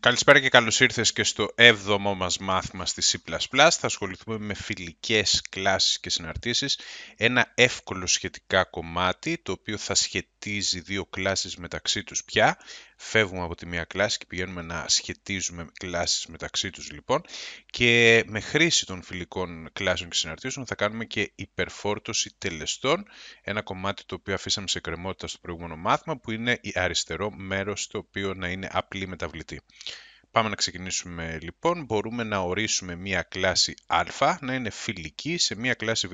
Καλησπέρα και καλώς ήρθες και στο 7ο μας μάθημα στη C++. Θα ασχοληθούμε με φιλικές κλάσεις και συναρτήσεις. Ένα εύκολο σχετικά κομμάτι, το οποίο θα σχετίζει σχετίζει δύο κλάσεις μεταξύ τους πια. Φεύγουμε από τη μία κλάση και πηγαίνουμε να σχετίζουμε κλάσεις μεταξύ τους λοιπόν και με χρήση των φιλικών κλάσεων και συναρτήσεων θα κάνουμε και υπερφόρτωση τελεστών, ένα κομμάτι το οποίο αφήσαμε σε κρεμότητα στο προηγούμενο μάθημα που είναι η αριστερό μέρος το οποίο να είναι απλή μεταβλητή. Πάμε να ξεκινήσουμε λοιπόν. Μπορούμε να ορίσουμε μία κλάση α να είναι φιλική σε μία κλάση β.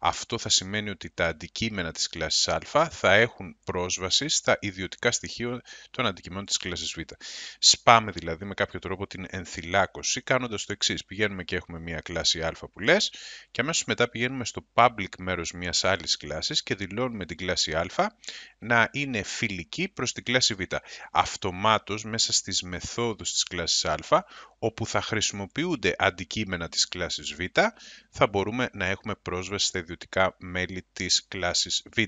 Αυτό θα σημαίνει ότι τα αντικείμενα της κλάσης α θα έχουν πρόσβαση στα ιδιωτικά στοιχεία των αντικειμένων της κλάσης β. Σπάμε δηλαδή με κάποιο τρόπο την ενθυλάκωση κάνοντας το εξής. Πηγαίνουμε και έχουμε μία κλάση α που λες και αμέσως μετά πηγαίνουμε στο public μέρος μιας άλλης κλάσης και δηλώνουμε την κλάση α να είναι φιλική προς την κλάση β. Αυτομάτως μέσα στις μεθόδους της κλάσης α, όπου θα χρησιμοποιούνται αντικείμενα της κλάσης β, θα μπορούμε να έχουμε πρόσβαση στα ιδιωτικά μέλη της κλάσης β.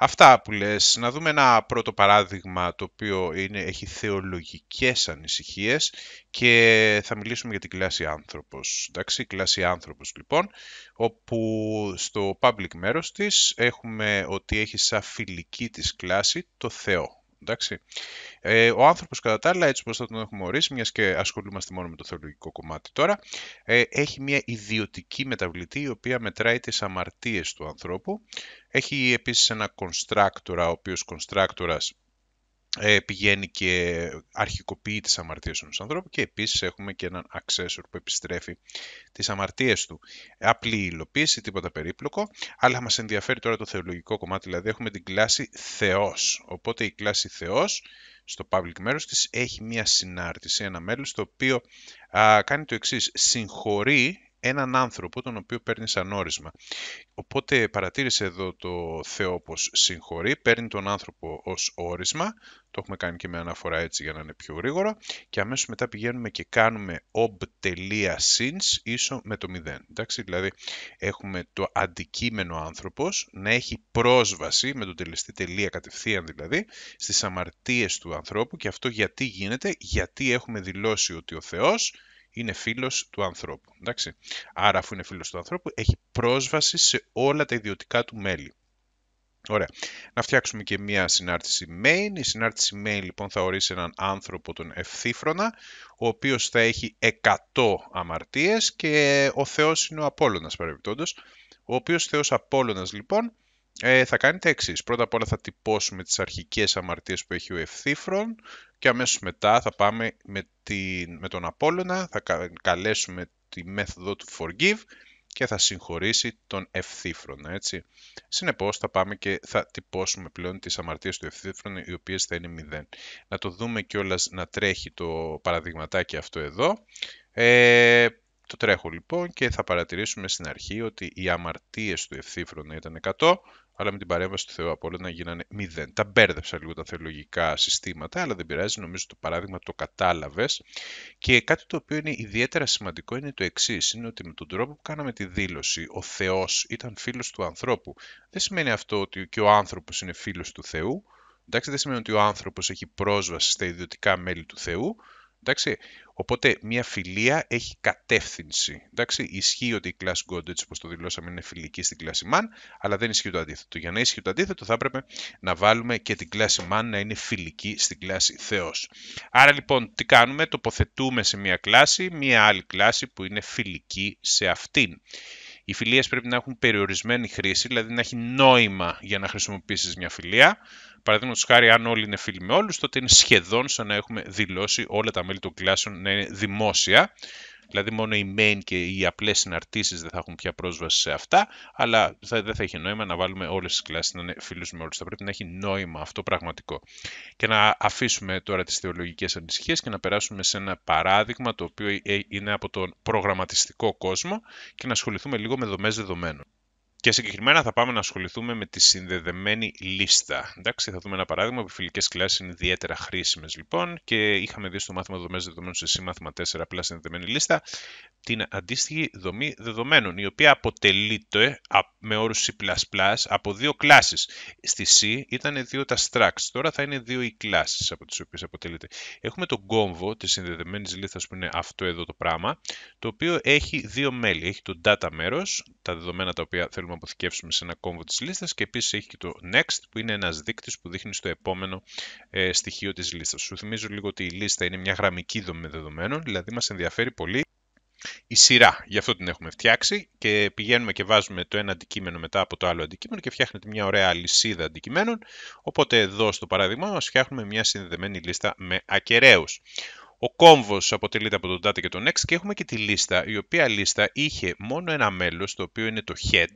Αυτά που λες, να δούμε ένα πρώτο παράδειγμα το οποίο είναι, έχει θεολογικές ανησυχίες και θα μιλήσουμε για την κλάση άνθρωπος. Εντάξει, κλάση άνθρωπος λοιπόν, όπου στο public μέρος της έχουμε ότι έχει σαν φιλική της κλάση το Θεό. Εντάξει. Ε, ο άνθρωπος, κατά τα άλλα, έτσι όπως θα τον έχουμε ορίσει, μιας και ασχολούμαστε μόνο με το θεολογικό κομμάτι τώρα, ε, έχει μια ιδιωτική μεταβλητή η οποία μετράει τις αμαρτίες του ανθρώπου. Έχει επίσης ένα κονστράκτορα ο οποίος κονστράκτορα ε, πηγαίνει και αρχικοποιεί τις αμαρτίες του ανθρώπου και επίσης έχουμε και έναν accessor που επιστρέφει τις αμαρτίες του. Απλή υλοποίηση, τίποτα περίπλοκο, αλλά μας ενδιαφέρει τώρα το θεολογικό κομμάτι, δηλαδή έχουμε την κλάση Θεός. Οπότε η κλάση Θεός στο public μέρος της έχει μία συνάρτηση, ένα μέλος το οποίο α, κάνει το εξής, συγχωρεί έναν άνθρωπο τον οποίο παίρνεις σαν όρισμα. Οπότε παρατήρησε εδώ το Θεό πως συγχωρεί, παίρνει τον άνθρωπο ως όρισμα, το έχουμε κάνει και με αναφορά έτσι για να είναι πιο γρήγορο, και αμέσως μετά πηγαίνουμε και κάνουμε ob.sins ίσο με το 0. Εντάξει, δηλαδή έχουμε το αντικείμενο άνθρωπος να έχει πρόσβαση με τον τελεστή τελεία κατευθείαν δηλαδή στις αμαρτίες του ανθρώπου και αυτό γιατί γίνεται, γιατί έχουμε δηλώσει ότι ο Θεός είναι φίλος του ανθρώπου. Εντάξει. Άρα αφού είναι φίλος του ανθρώπου έχει πρόσβαση σε όλα τα ιδιωτικά του μέλη. Ωραία. Να φτιάξουμε και μία συνάρτηση main. Η συνάρτηση main λοιπόν θα ορίσει έναν άνθρωπο τον ευθύφρονα, ο οποίος θα έχει 100 αμαρτίες και ο Θεός είναι ο Απόλλωνας παρεμπιπτόντος, Ο οποίος Θεός Απόλλωνας λοιπόν ε, θα κάνετε εξής. Πρώτα απ' όλα θα τυπώσουμε τις αρχικές αμαρτίες που έχει ο ευθύφρον και αμέσως μετά θα πάμε με, την, με τον Απόλλωνα, θα καλέσουμε τη μέθοδο του forgive και θα συγχωρήσει τον ευθύφρον. έτσι. Συνεπώς θα πάμε και θα τυπώσουμε πλέον τις αμαρτίες του ευθύφρον, οι οποίες θα είναι 0. Να το δούμε κιόλας να τρέχει το παραδειγματάκι αυτό εδώ. Ε, το τρέχω λοιπόν και θα παρατηρήσουμε στην αρχή ότι οι αμαρτίες του ευθύφρονα ήταν 100, αλλά με την παρέμβαση του Θεού από όλα να γίνανε μηδέν. Τα μπέρδεψα λίγο τα θεολογικά συστήματα, αλλά δεν πειράζει, νομίζω το παράδειγμα το κατάλαβες. Και κάτι το οποίο είναι ιδιαίτερα σημαντικό είναι το εξής: είναι ότι με τον τρόπο που κάναμε τη δήλωση, ο Θεός ήταν φίλος του ανθρώπου. Δεν σημαίνει αυτό ότι και ο άνθρωπος είναι φίλος του Θεού. Εντάξει, δεν σημαίνει ότι ο άνθρωπος έχει πρόσβαση στα ιδιωτικά μέλη του Θεού. Εντάξει. Οπότε μια φιλία έχει κατεύθυνση. Εντάξει. Ισχύει ότι η κλάση god, έτσι όπως το δηλώσαμε, είναι φιλική στην κλάση man, αλλά δεν ισχύει το αντίθετο. Για να ισχύει το αντίθετο, θα έπρεπε να βάλουμε και την κλάση man να είναι φιλική στην κλάση Θεός. Άρα λοιπόν, τι κάνουμε, τοποθετούμε σε μια κλάση μια άλλη κλάση που είναι φιλική σε αυτήν. Οι φιλίες πρέπει να έχουν περιορισμένη χρήση, δηλαδή να έχει νόημα για να χρησιμοποιήσεις μια φιλία. Παραδείγματος χάρη, αν όλοι είναι φίλοι με όλους, τότε είναι σχεδόν σαν να έχουμε δηλώσει όλα τα μέλη των κλάσεων να είναι δημόσια. Δηλαδή, μόνο οι main και οι απλές συναρτήσεις δεν θα έχουν πια πρόσβαση σε αυτά, αλλά δεν θα έχει νόημα να βάλουμε όλες τις κλάσει να είναι φίλους με όλους. Θα πρέπει να έχει νόημα αυτό πραγματικό. Και να αφήσουμε τώρα τις θεολογικές ανησυχίες και να περάσουμε σε ένα παράδειγμα το οποίο ε, είναι από τον προγραμματιστικό κόσμο και να ασχοληθούμε λίγο με δομές δεδομένων. Και συγκεκριμένα θα πάμε να ασχοληθούμε με τη συνδεδεμένη λίστα. Εντάξει, θα δούμε ένα παράδειγμα που οι φιλικέ κλάσεις είναι ιδιαίτερα χρήσιμες λοιπόν και είχαμε δει στο μάθημα δομές δεδομένων σε C μάθημα 4 απλά συνδεδεμένη λίστα την αντίστοιχη δομή δεδομένων, η οποία αποτελείται με όρους C++ από δύο κλάσεις. Στη C ήταν δύο τα structs, τώρα θα είναι δύο οι κλάσεις από τις οποίες αποτελείται. Έχουμε τον κόμβο της συνδεδεμένης λίστας που είναι αυτό εδώ το πράγμα, το οποίο έχει δύο μέλη. Έχει το data μέρος, τα δεδομένα τα οποία θέλουμε θέλουμε να αποθηκεύσουμε σε ένα κόμβο της λίστας και επίσης έχει και το next που είναι ένας δείκτης που δείχνει στο επόμενο ε, στοιχείο της λίστας. Σου θυμίζω λίγο ότι η λίστα είναι μια γραμμική δομή δεδομένων, δηλαδή μας ενδιαφέρει πολύ η σειρά. Γι' αυτό την έχουμε φτιάξει και πηγαίνουμε και βάζουμε το ένα αντικείμενο μετά από το άλλο αντικείμενο και φτιάχνεται μια ωραία λυσίδα αντικειμένων. Οπότε εδώ στο παράδειγμα μας φτιάχνουμε μια συνδεδεμένη λίστα με ακεραίους. Ο κόμβος αποτελείται από τον data και τον next και έχουμε και τη λίστα, η οποία λίστα είχε μόνο ένα μέλος, το οποίο είναι το head,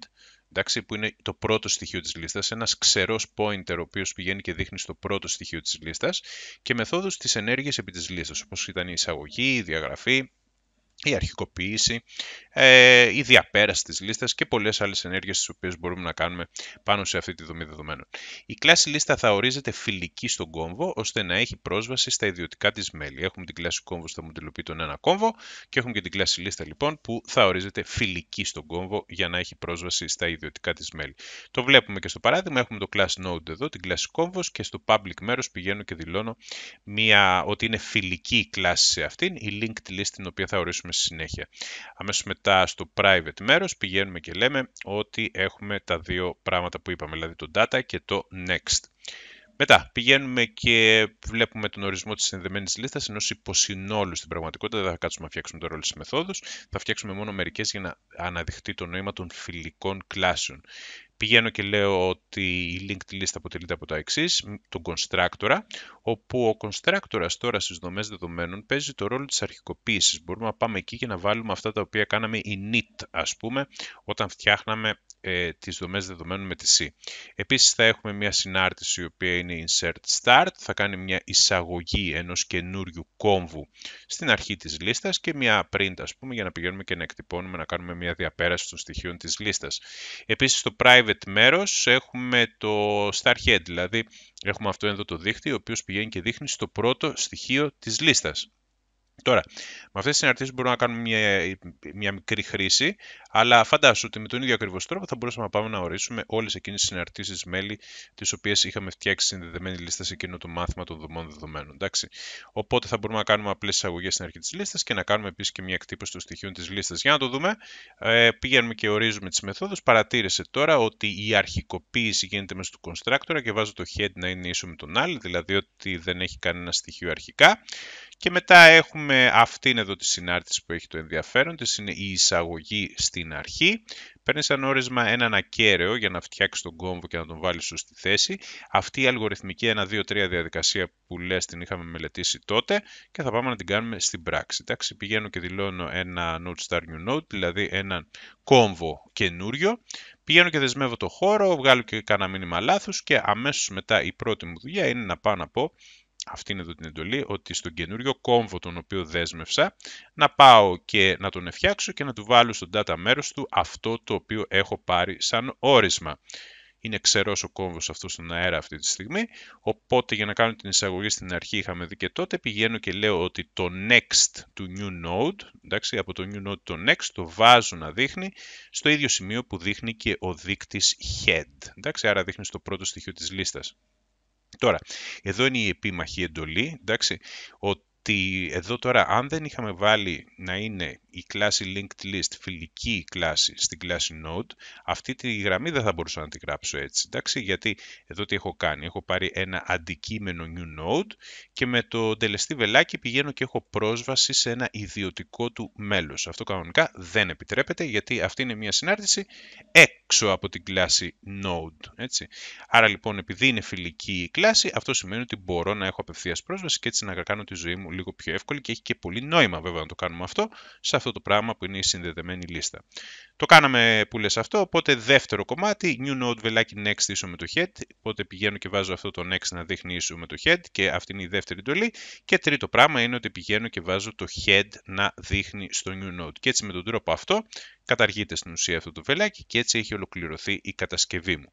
εντάξει, που είναι το πρώτο στοιχείο της λίστας, ένας ξερός pointer ο οποίος πηγαίνει και δείχνει στο πρώτο στοιχείο της λίστας. και μεθόδους της ενέργειας επί της λίστας, όπως ήταν η εισαγωγή, η διαγραφή, η αρχικοποίηση, ε, η διαπέραση της λίστας και πολλές άλλες ενέργειες τις οποίες μπορούμε να κάνουμε πάνω σε αυτή τη δομή δεδομένων. Η κλάση λίστα θα ορίζεται φιλική στον κόμβο ώστε να έχει πρόσβαση στα ιδιωτικά της μέλη. Έχουμε την κλάση κόμβο στο θα μοντελοποιεί τον ένα κόμβο και έχουμε και την κλάση λίστα λοιπόν που θα ορίζεται φιλική στον κόμβο για να έχει πρόσβαση στα ιδιωτικά της μέλη. Το βλέπουμε και στο παράδειγμα, έχουμε το class node εδώ, την κλάση κόμβος και στο public μέρος πηγαίνω και δηλώνω μια, ότι είναι φιλική η κλάση σε αυτήν, η linked list την οποία θα ορίσουμε στη συνέχεια. Αμέσως μετά στο private μέρος πηγαίνουμε και λέμε ότι έχουμε τα δύο πράγματα που είπαμε, δηλαδή το data και το next. Μετά πηγαίνουμε και βλέπουμε τον ορισμό της συνδεμένης λίστας ενός υποσυνόλου στην πραγματικότητα. Δεν θα κάτσουμε να φτιάξουμε το ρόλο της μεθόδους. Θα φτιάξουμε μόνο μερικές για να αναδειχτεί το νόημα των φιλικών κλάσεων πηγαίνω και λέω ότι η linked list αποτελείται από τα εξής, τον constructor, όπου ο constructor τώρα στις δομές δεδομένων παίζει το ρόλο της αρχικοποίησης. Μπορούμε να πάμε εκεί και να βάλουμε αυτά τα οποία κάναμε init, ας πούμε, όταν φτιάχναμε ε, τις δομές δεδομένων με τη C. Επίσης θα έχουμε μια συνάρτηση η οποία είναι insert start, θα κάνει μια εισαγωγή ενός καινούριου κόμβου στην αρχή της λίστας και μια print ας πούμε για να πηγαίνουμε και να εκτυπώνουμε, να κάνουμε μια διαπέραση των στοιχείων της λίστας. Επίσης στο private μέρος έχουμε το star head, δηλαδή έχουμε αυτό εδώ το δίχτυ, ο οποίος πηγαίνει και δείχνει στο πρώτο στοιχείο της λίστας. Τώρα, με αυτές τις συναρτήσεις μπορούμε να κάνουμε μια, μια μικρή χρήση, αλλά φαντάσου ότι με τον ίδιο ακριβώς τρόπο θα μπορούσαμε να πάμε να ορίσουμε όλες εκείνες τις συναρτήσεις μέλη, τις οποίες είχαμε φτιάξει συνδεδεμένη λίστα σε εκείνο το μάθημα των δομών δεδομένων. Εντάξει. Οπότε θα μπορούμε να κάνουμε απλές εισαγωγές στην αρχή της λίστας και να κάνουμε επίσης και μια εκτύπωση των στοιχείων της λίστας. Για να το δούμε, ε, πηγαίνουμε και ορίζουμε τις μεθόδους. Παρατήρησε τώρα ότι η αρχικοποίηση γίνεται μέσα του constructor και βάζω το head να είναι ίσο με τον άλλη, δηλαδή ότι δεν έχει κανένα στοιχείο αρχικά. Και μετά έχουμε αυτή αυτήν εδώ τη συνάρτηση που έχει το ενδιαφέρον της, είναι η εισαγωγή στην αρχή. Παίρνεις σαν όρισμα έναν ακέραιο για να φτιάξεις τον κόμβο και να τον βάλεις σου στη θέση. Αυτή η αλγοριθμική 1-2-3 διαδικασία που λες την είχαμε μελετήσει τότε και θα πάμε να την κάνουμε στην πράξη. Εντάξει, πηγαίνω και δηλώνω ένα node star new node, δηλαδή έναν κόμβο καινούριο. Πηγαίνω και δεσμεύω το χώρο, βγάλω και κάνα μήνυμα λάθο και αμέσως μετά η πρώτη μου δουλειά είναι να πάω να πω αυτή είναι εδώ την εντολή, ότι στον καινούριο κόμβο τον οποίο δέσμευσα, να πάω και να τον εφτιάξω και να του βάλω στον data μέρος του αυτό το οποίο έχω πάρει σαν όρισμα. Είναι ξερός ο κόμβος αυτός στον αέρα αυτή τη στιγμή, οπότε για να κάνω την εισαγωγή στην αρχή είχαμε δει και τότε, πηγαίνω και λέω ότι το next του new node, εντάξει, από το new node το next το βάζω να δείχνει στο ίδιο σημείο που δείχνει και ο δείκτης head, εντάξει, άρα δείχνει στο πρώτο στοιχείο της λίστας. Τώρα, εδώ είναι η επίμαχη εντολή, εντάξει, ότι εδώ τώρα αν δεν είχαμε βάλει να είναι η κλάση linked list φιλική κλάση στην κλάση node, αυτή τη γραμμή δεν θα μπορούσα να τη γράψω έτσι, εντάξει, γιατί εδώ τι έχω κάνει, έχω πάρει ένα αντικείμενο new node και με το τελεστή βελάκι πηγαίνω και έχω πρόσβαση σε ένα ιδιωτικό του μέλος. Αυτό κανονικά δεν επιτρέπεται γιατί αυτή είναι μια συνάρτηση εκ έξω από την κλάση node. Έτσι. Άρα λοιπόν επειδή είναι φιλική η κλάση, αυτό σημαίνει ότι μπορώ να έχω απευθείας πρόσβαση και έτσι να κάνω τη ζωή μου λίγο πιο εύκολη και έχει και πολύ νόημα βέβαια να το κάνουμε αυτό σε αυτό το πράγμα που είναι η συνδεδεμένη λίστα. Το κάναμε που λες αυτό, οπότε δεύτερο κομμάτι, new node βελάκι next ίσο με το head, οπότε πηγαίνω και βάζω αυτό το next να δείχνει ίσο με το head και αυτή είναι η δεύτερη εντολή και τρίτο πράγμα είναι ότι πηγαίνω και βάζω το head να δείχνει στο new node και έτσι με τον τρόπο αυτό καταργείται στην ουσία αυτό το βελάκι και έτσι έχει ολοκληρωθεί η κατασκευή μου.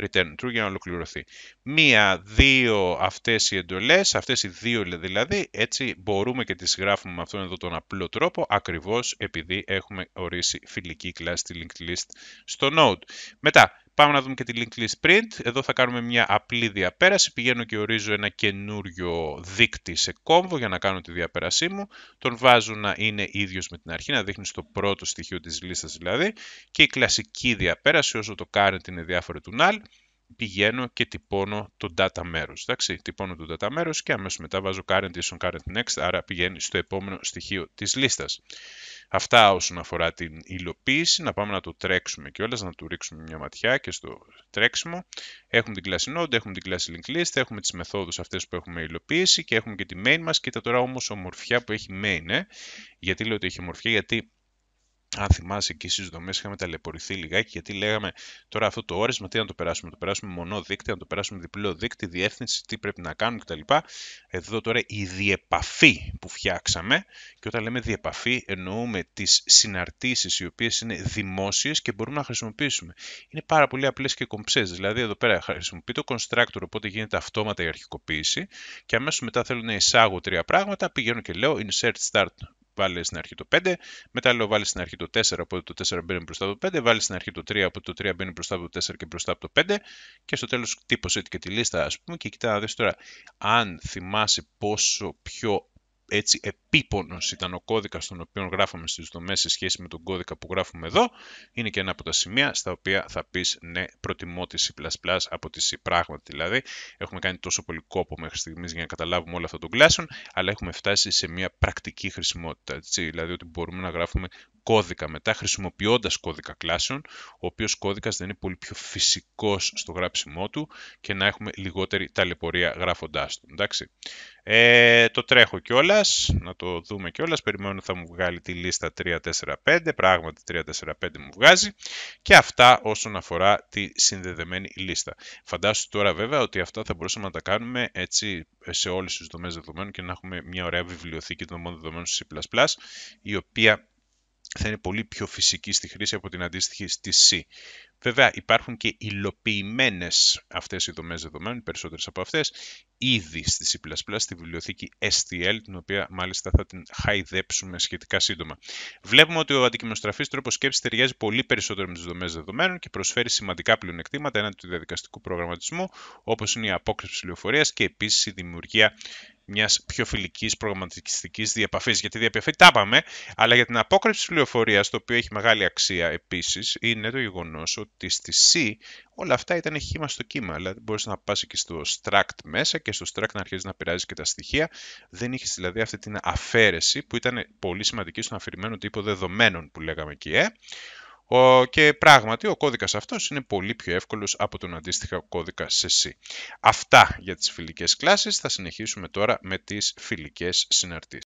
Return true για να ολοκληρωθεί. Μία, δύο αυτές οι εντολές, αυτές οι δύο δηλαδή, έτσι μπορούμε και τις γράφουμε με αυτόν εδώ τον απλό τρόπο, ακριβώς επειδή έχουμε ορίσει φιλική κλάση στη linked list στο Node. Μετά, Πάμε να δούμε και τη link list print. Εδώ θα κάνουμε μια απλή διαπέραση. Πηγαίνω και ορίζω ένα καινούριο δείκτη σε κόμβο για να κάνω τη διαπέρασή μου. Τον βάζω να είναι ίδιος με την αρχή, να δείχνει στο πρώτο στοιχείο της λίστας δηλαδή. Και η κλασική διαπέραση όσο το κάνετε είναι διάφορο του null πηγαίνω και τυπώνω το data μέρος. Εντάξει, τυπώνω το data μέρος και αμέσως μετά βάζω current is on current next, άρα πηγαίνει στο επόμενο στοιχείο της λίστας. Αυτά όσον αφορά την υλοποίηση, να πάμε να το τρέξουμε κιόλας, να του ρίξουμε μια ματιά και στο τρέξιμο. Έχουμε την κλάση node, έχουμε την κλάση link list, έχουμε τις μεθόδους αυτές που έχουμε υλοποιήσει και έχουμε και τη main μας. Κοίτα τώρα όμως ομορφιά που έχει main, ε? γιατί λέω ότι έχει ομορφιά, γιατί αν θυμάσαι και στι δομές είχαμε ταλαιπωρηθεί λιγάκι γιατί λέγαμε τώρα αυτό το όρισμα τι να το περάσουμε, να το περάσουμε μονό δίκτυο, να το περάσουμε διπλό δίκτυο, διεύθυνση, τι πρέπει να κάνουμε κτλ. Εδώ τώρα η διεπαφή που φτιάξαμε και όταν λέμε διεπαφή εννοούμε τις συναρτήσεις, οι οποίες είναι δημόσιες και μπορούμε να χρησιμοποιήσουμε. Είναι πάρα πολύ απλές και κομψές. δηλαδή εδώ πέρα χρησιμοποιεί το constructor οπότε γίνεται αυτόματα η αρχικοποίηση και αμέσως μετά θέλω να εισάγω τρία πράγματα, πηγαίνω και λέω insert start βάλεις στην αρχή το 5, μετά λέω βάλεις στην αρχή το 4, οπότε το 4 μπαίνει μπροστά από το 5, βάλεις στην αρχή το 3, οπότε το 3 μπαίνει μπροστά από το 4 και μπροστά από το 5 και στο τέλος τύπωσε και τη λίστα ας πούμε και κοιτά να τώρα αν θυμάσαι πόσο πιο έτσι επίπονος ήταν ο κώδικας τον οποίο γράφουμε στις δομές σε σχέση με τον κώδικα που γράφουμε εδώ, είναι και ένα από τα σημεία στα οποία θα πεις ναι, προτιμώ τη C++ από τη C πράγματι δηλαδή. Έχουμε κάνει τόσο πολύ κόπο μέχρι στιγμής για να καταλάβουμε όλα αυτά των κλάσεων, αλλά έχουμε φτάσει σε μια πρακτική χρησιμότητα, δηλαδή ότι μπορούμε να γράφουμε κώδικα μετά χρησιμοποιώντας κώδικα κλάσεων, ο οποίος κώδικας δεν είναι πολύ πιο φυσικός στο γράψιμό του και να έχουμε λιγότερη ταλαιπωρία γράφοντάς του. Ε, το τρέχω κιόλας, να το δούμε κιόλας. Περιμένω θα μου βγάλει τη λίστα 3-4-5. Πράγματι 3-4-5 μου βγάζει. Και αυτά όσον αφορά τη συνδεδεμένη λίστα. Φαντάσου τώρα βέβαια ότι αυτά θα μπορούσαμε να τα κάνουμε έτσι σε όλες τις δομές δεδομένων και να έχουμε μια ωραία βιβλιοθήκη δομών δεδομένων C++ η οποία θα είναι πολύ πιο φυσική στη χρήση από την αντίστοιχη στη C. Βέβαια, υπάρχουν και υλοποιημένες αυτές οι δομές δεδομένων, περισσότερες από αυτές, ήδη στη C++, στη βιβλιοθήκη STL, την οποία μάλιστα θα την χαϊδέψουμε σχετικά σύντομα. Βλέπουμε ότι ο αντικειμενοστραφή τρόπος σκέψης ταιριάζει πολύ περισσότερο με τις δομές δεδομένων και προσφέρει σημαντικά πλεονεκτήματα έναντι του διαδικαστικού προγραμματισμού, όπως είναι η απόκρυψη πληροφορία και επίσης η δημιουργία μιας πιο φιλικής προγραμματιστικής διαπαφής, Γιατί διαπαφή τα είπαμε, αλλά για την απόκρυψη πληροφορίας, το οποίο έχει μεγάλη αξία επίσης είναι το γεγονός ότι στη C όλα αυτά ήταν χήμα στο κύμα. Δηλαδή μπορείς να πας και στο struct μέσα και στο struct να αρχίζεις να πειράζει και τα στοιχεία. Δεν είχες δηλαδή αυτή την αφαίρεση που ήταν πολύ σημαντική στον αφηρημένο τύπο δεδομένων που λέγαμε εκεί. Ε. Ο, και πράγματι ο κώδικας αυτός είναι πολύ πιο εύκολος από τον αντίστοιχο κώδικα σε C. Αυτά για τις φιλικές κλάσεις, θα συνεχίσουμε τώρα με τις φιλικές συναρτήσεις.